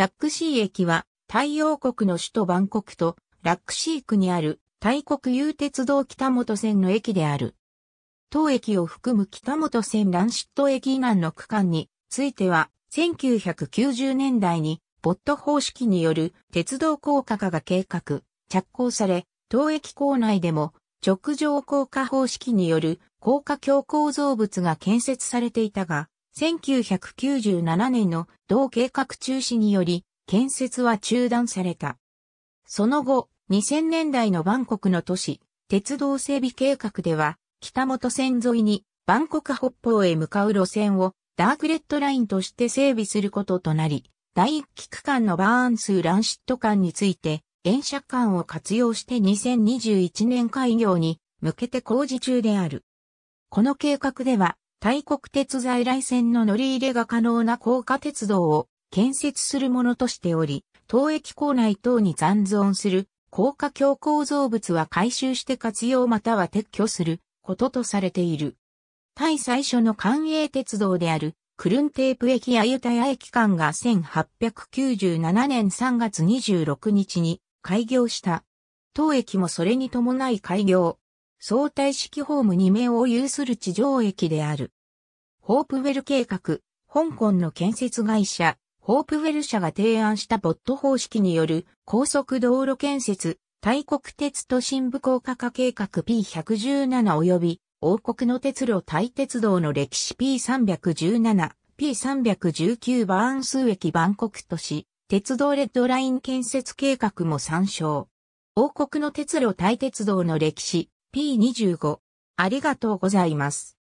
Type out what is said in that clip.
ラックシー駅は、太陽国の首都バンコクと、ラックシー区にある、タイ国有鉄道北本線の駅である。当駅を含む北本線ランシット駅以南の区間については、1990年代に、ボット方式による鉄道高架化が計画、着工され、当駅構内でも、直上高架方式による高架橋構造物が建設されていたが、1997年の同計画中止により、建設は中断された。その後、2000年代のバンコクの都市、鉄道整備計画では、北本線沿いにバンコク北方へ向かう路線をダークレッドラインとして整備することとなり、第一期区間のバーンスーランシット間について、沿車間を活用して2021年開業に向けて工事中である。この計画では、大国鉄在来線の乗り入れが可能な高架鉄道を建設するものとしており、当駅構内等に残存する高架橋構造物は回収して活用または撤去することとされている。タイ最初の官営鉄道であるクルンテープ駅やユタヤ駅間が1897年3月26日に開業した。当駅もそれに伴い開業。相対式ホーム2名を有する地上駅である。ホープウェル計画、香港の建設会社、ホープウェル社が提案したボット方式による高速道路建設、大国鉄都心部高架化計画 P117 及び王国の鉄路大鉄道の歴史 P317、P319 バーン数駅万国都市、鉄道レッドライン建設計画も参照。王国の鉄路大鉄道の歴史 P25。ありがとうございます。